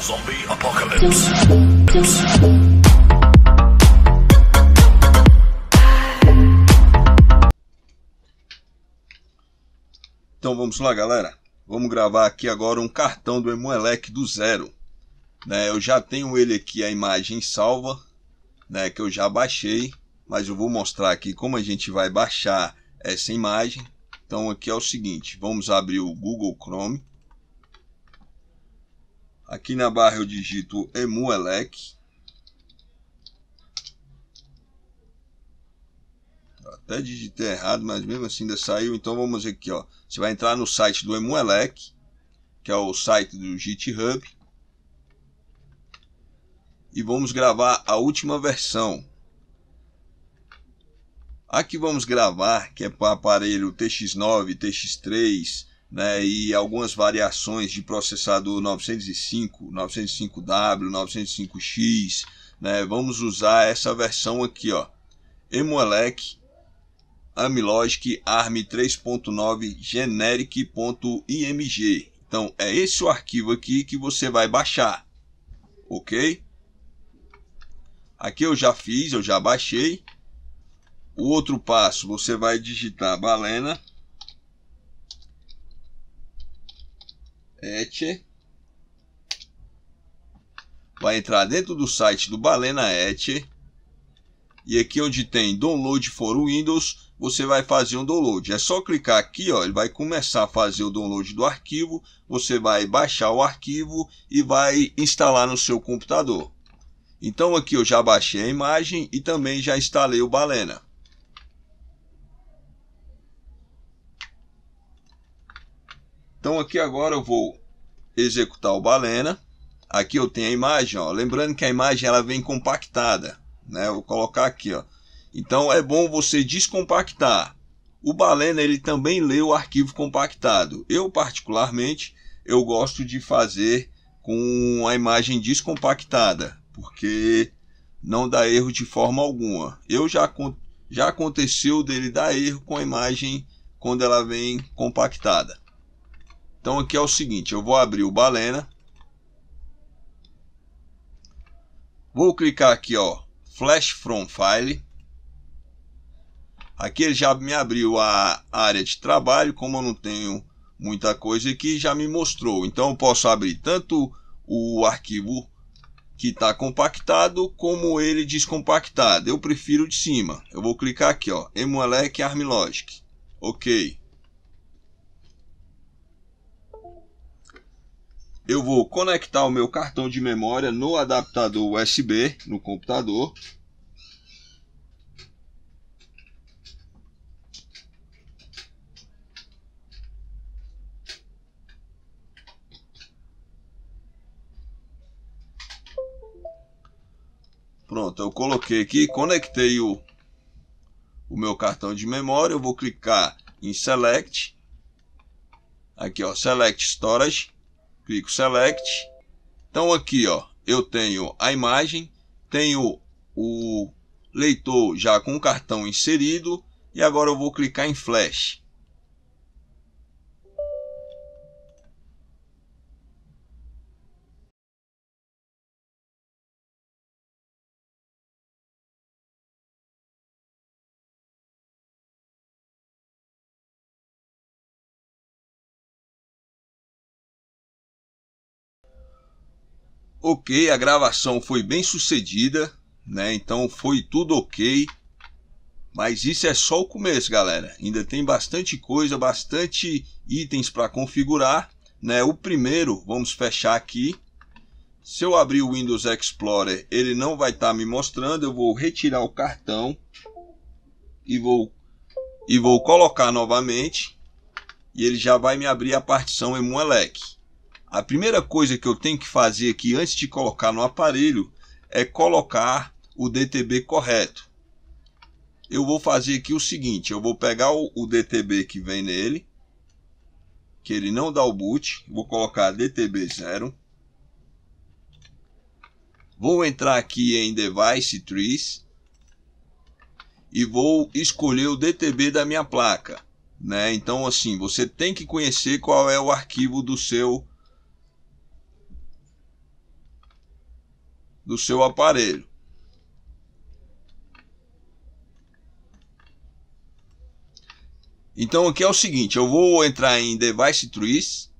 Zombie Apocalypse. Então vamos lá, galera. Vamos gravar aqui agora um cartão do Emuelec do zero. Né, eu já tenho ele aqui, a imagem salva, né, que eu já baixei, mas eu vou mostrar aqui como a gente vai baixar essa imagem. Então aqui é o seguinte, vamos abrir o Google Chrome. Aqui na barra eu digito emuelec. até digitei errado, mas mesmo assim ainda saiu. Então vamos aqui, ó. Você vai entrar no site do emuelec, que é o site do GitHub. E vamos gravar a última versão. Aqui vamos gravar, que é para aparelho TX9, TX3, né, e algumas variações de processador 905, 905W, 905X, né, vamos usar essa versão aqui, ó, Emulec Amlogic ARM 3.9 generic.img. Então é esse o arquivo aqui que você vai baixar, ok? Aqui eu já fiz, eu já baixei. O outro passo, você vai digitar balena Et vai entrar dentro do site do Balena Et e aqui onde tem download for Windows você vai fazer um download é só clicar aqui ó ele vai começar a fazer o download do arquivo você vai baixar o arquivo e vai instalar no seu computador então aqui eu já baixei a imagem e também já instalei o Balena Então aqui agora eu vou executar o Balena. Aqui eu tenho a imagem, ó. lembrando que a imagem ela vem compactada, né? vou colocar aqui, ó. Então é bom você descompactar. O Balena ele também lê o arquivo compactado. Eu particularmente eu gosto de fazer com a imagem descompactada, porque não dá erro de forma alguma. Eu já já aconteceu dele dar erro com a imagem quando ela vem compactada. Então aqui é o seguinte, eu vou abrir o Balena. Vou clicar aqui, ó, Flash From File. Aqui ele já me abriu a área de trabalho, como eu não tenho muita coisa aqui, já me mostrou. Então eu posso abrir tanto o arquivo que está compactado, como ele descompactado. Eu prefiro de cima. Eu vou clicar aqui, ó, Emulec ArmLogic. Ok. eu vou conectar o meu cartão de memória no adaptador USB no computador. Pronto, eu coloquei aqui, conectei o, o meu cartão de memória. Eu vou clicar em Select. Aqui, ó, Select Storage clico select. Então aqui, ó, eu tenho a imagem, tenho o leitor já com o cartão inserido e agora eu vou clicar em flash. ok, a gravação foi bem sucedida, né? Então foi tudo ok. Mas isso é só o começo, galera. Ainda tem bastante coisa, bastante itens para configurar, né? O primeiro, vamos fechar aqui. Se eu abrir o Windows Explorer, ele não vai estar tá me mostrando. Eu vou retirar o cartão e vou e vou colocar novamente e ele já vai me abrir a partição leque. A primeira coisa que eu tenho que fazer aqui antes de colocar no aparelho é colocar o DTB correto. Eu vou fazer aqui o seguinte, eu vou pegar o, o DTB que vem nele, que ele não dá o boot, vou colocar DTB 0. Vou entrar aqui em Device Trees e vou escolher o DTB da minha placa. Né? Então, assim, você tem que conhecer qual é o arquivo do seu do seu aparelho. Então aqui é o seguinte, eu vou entrar em Device Trees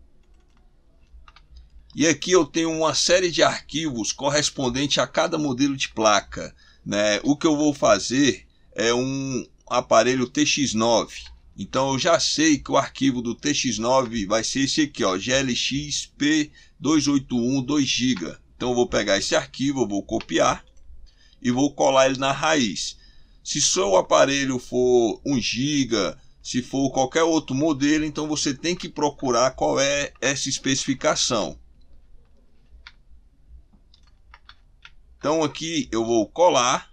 e aqui eu tenho uma série de arquivos correspondente a cada modelo de placa. Né? O que eu vou fazer é um aparelho TX9. Então eu já sei que o arquivo do TX9 vai ser esse aqui, ó, GLXP2812 GB. Então eu vou pegar esse arquivo, eu vou copiar e vou colar ele na raiz. Se seu aparelho for 1 GB, se for qualquer outro modelo, então você tem que procurar qual é essa especificação. Então aqui eu vou colar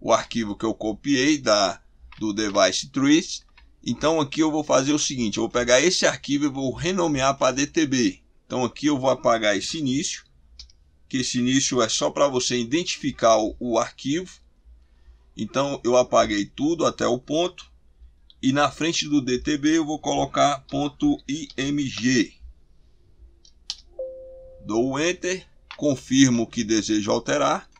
o arquivo que eu copiei da, do device trees. Então aqui eu vou fazer o seguinte, eu vou pegar esse arquivo e vou renomear para DTB. Então aqui eu vou apagar esse início, que esse início é só para você identificar o, o arquivo. Então eu apaguei tudo até o ponto e na frente do DTB eu vou colocar .img. Dou Enter, confirmo que desejo alterar.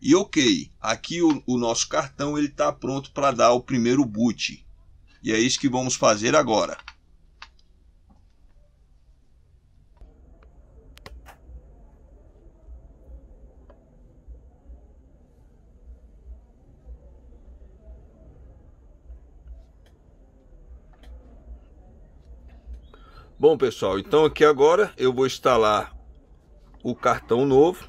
E ok, aqui o, o nosso cartão ele está pronto para dar o primeiro boot. E é isso que vamos fazer agora. Bom, pessoal, então aqui agora eu vou instalar o cartão novo.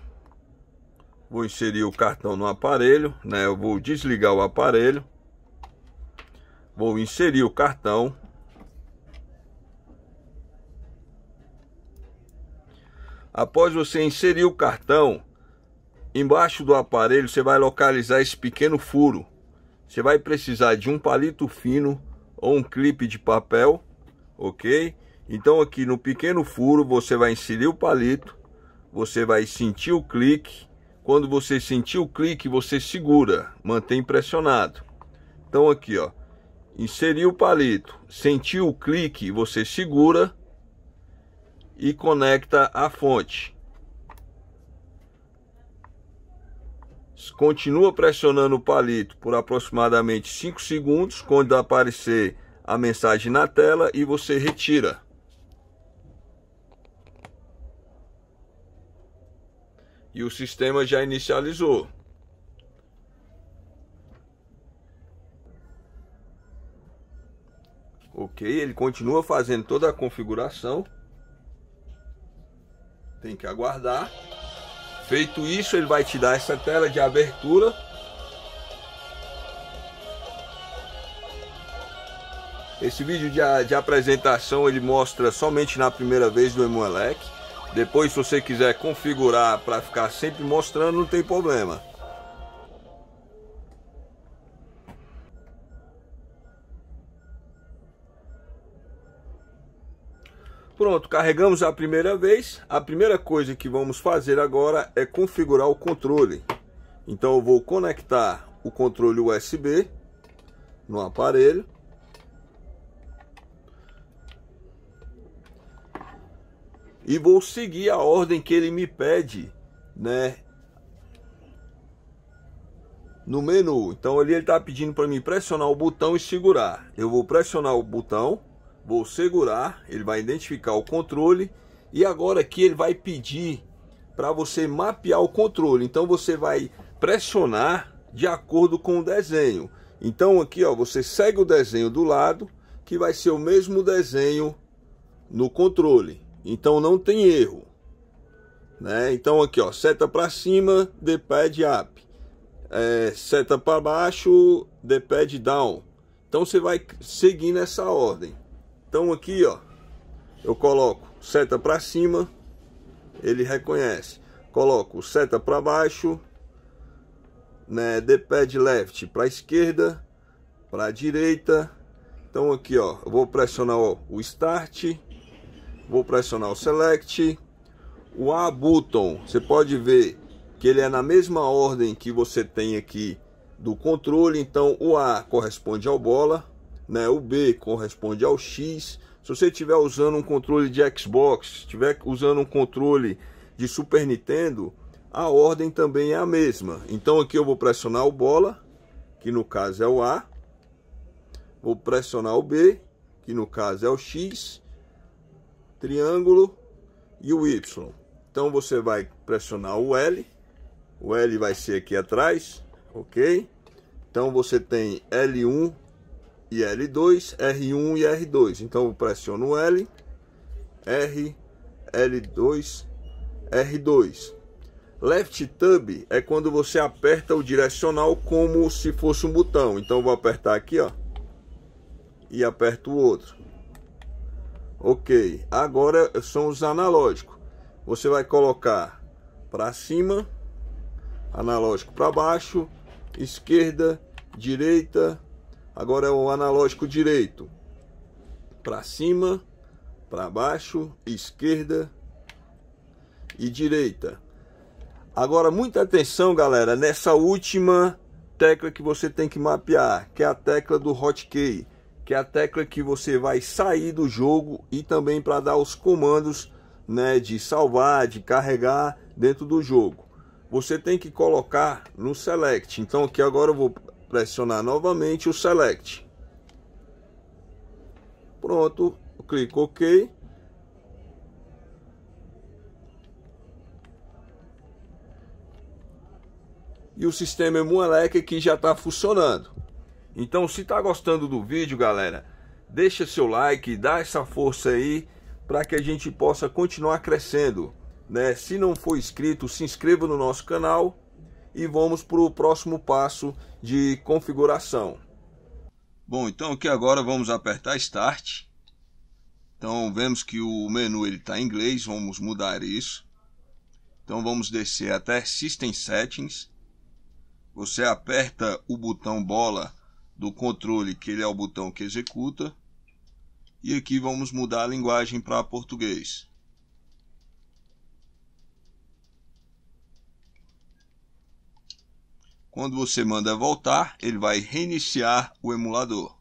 Vou inserir o cartão no aparelho, né? Eu vou desligar o aparelho. Vou inserir o cartão. Após você inserir o cartão, embaixo do aparelho você vai localizar esse pequeno furo. Você vai precisar de um palito fino ou um clipe de papel, ok? Então aqui no pequeno furo você vai inserir o palito, você vai sentir o clique. Quando você sentir o clique, você segura, mantém pressionado. Então aqui, ó, inseriu o palito, sentiu o clique, você segura e conecta a fonte. Continua pressionando o palito por aproximadamente 5 segundos, quando aparecer a mensagem na tela e você retira. e o sistema já inicializou. Ok, ele continua fazendo toda a configuração. Tem que aguardar. Feito isso, ele vai te dar essa tela de abertura. Esse vídeo de, de apresentação ele mostra somente na primeira vez do Emuelec. Depois, se você quiser configurar para ficar sempre mostrando, não tem problema. Pronto, carregamos a primeira vez. A primeira coisa que vamos fazer agora é configurar o controle. Então eu vou conectar o controle USB no aparelho. e vou seguir a ordem que ele me pede, né? No menu. Então ali ele está pedindo para mim pressionar o botão e segurar. Eu vou pressionar o botão, vou segurar, ele vai identificar o controle e agora aqui ele vai pedir para você mapear o controle. Então você vai pressionar de acordo com o desenho. Então aqui ó, você segue o desenho do lado, que vai ser o mesmo desenho no controle. Então não tem erro. Né? Então aqui, ó, seta para cima, D-pad up. É, seta para baixo, D-pad down. Então você vai seguindo essa ordem. Então aqui, ó, eu coloco seta para cima, ele reconhece. Coloco seta para baixo, né, D-pad left para esquerda, para direita. Então aqui, ó, eu vou pressionar ó, o start vou pressionar o Select. O A Button, você pode ver que ele é na mesma ordem que você tem aqui do controle. Então o A corresponde ao bola, né? o B corresponde ao X. Se você estiver usando um controle de Xbox, estiver usando um controle de Super Nintendo, a ordem também é a mesma. Então aqui eu vou pressionar o bola, que no caso é o A. Vou pressionar o B, que no caso é o X triângulo e o Y. Então você vai pressionar o L, o L vai ser aqui atrás, ok? Então você tem L1 e L2, R1 e R2. Então eu pressiono o L, R, L2, R2. Left Tab é quando você aperta o direcional como se fosse um botão. Então eu vou apertar aqui, ó, e aperto o outro. Ok, agora são os analógicos. Você vai colocar para cima, analógico para baixo, esquerda, direita. Agora é o analógico direito. Para cima, para baixo, esquerda e direita. Agora muita atenção, galera, nessa última tecla que você tem que mapear, que é a tecla do hotkey que é a tecla que você vai sair do jogo e também para dar os comandos né, de salvar, de carregar dentro do jogo. Você tem que colocar no select. Então aqui agora eu vou pressionar novamente o select. Pronto, clico OK. E o sistema Emuelec aqui já está funcionando. Então, se está gostando do vídeo, galera, deixa seu like, dá essa força aí para que a gente possa continuar crescendo, né? Se não for inscrito, se inscreva no nosso canal e vamos para o próximo passo de configuração. Bom, então aqui agora vamos apertar Start. Então vemos que o menu ele está em inglês, vamos mudar isso. Então vamos descer até System Settings. Você aperta o botão bola do controle, que ele é o botão que executa. E aqui vamos mudar a linguagem para português. Quando você manda voltar, ele vai reiniciar o emulador.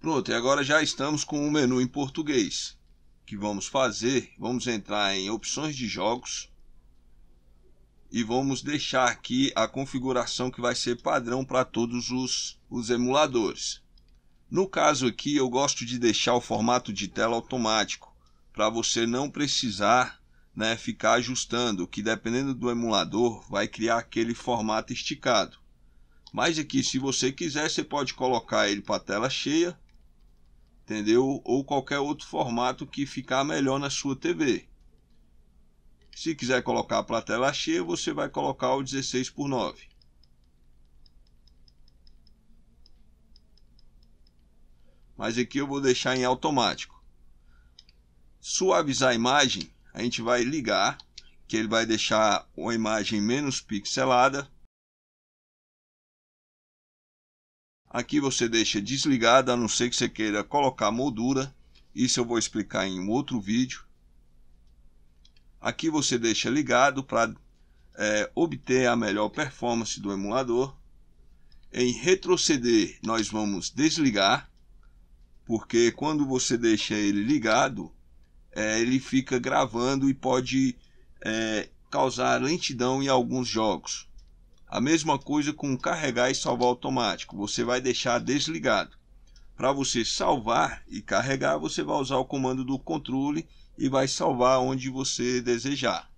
Pronto, e agora já estamos com o menu em português. O que vamos fazer? Vamos entrar em opções de jogos e vamos deixar aqui a configuração que vai ser padrão para todos os, os emuladores. No caso aqui eu gosto de deixar o formato de tela automático para você não precisar né, ficar ajustando, que dependendo do emulador vai criar aquele formato esticado. Mas aqui se você quiser você pode colocar ele para tela cheia, entendeu? Ou qualquer outro formato que ficar melhor na sua TV. Se quiser colocar para a tela cheia, você vai colocar o 16 por 9. Mas aqui eu vou deixar em automático. Suavizar a imagem, a gente vai ligar, que ele vai deixar uma imagem menos pixelada. Aqui você deixa desligada, a não ser que você queira colocar moldura. Isso eu vou explicar em um outro vídeo. Aqui você deixa ligado para é, obter a melhor performance do emulador. Em retroceder, nós vamos desligar, porque quando você deixa ele ligado, é, ele fica gravando e pode é, causar lentidão em alguns jogos. A mesma coisa com carregar e salvar automático, você vai deixar desligado. Para você salvar e carregar, você vai usar o comando do controle e vai salvar onde você desejar.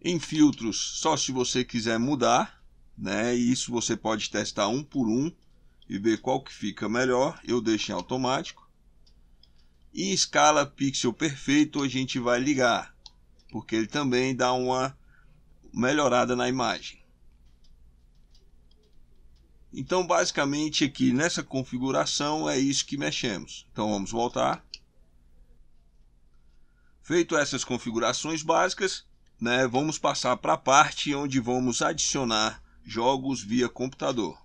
Em filtros, só se você quiser mudar, né? E isso você pode testar um por um e ver qual que fica melhor. Eu deixo em automático. E escala pixel perfeito a gente vai ligar, porque ele também dá uma melhorada na imagem. Então, basicamente aqui nessa configuração é isso que mexemos. Então vamos voltar. Feito essas configurações básicas, né, vamos passar para a parte onde vamos adicionar jogos via computador.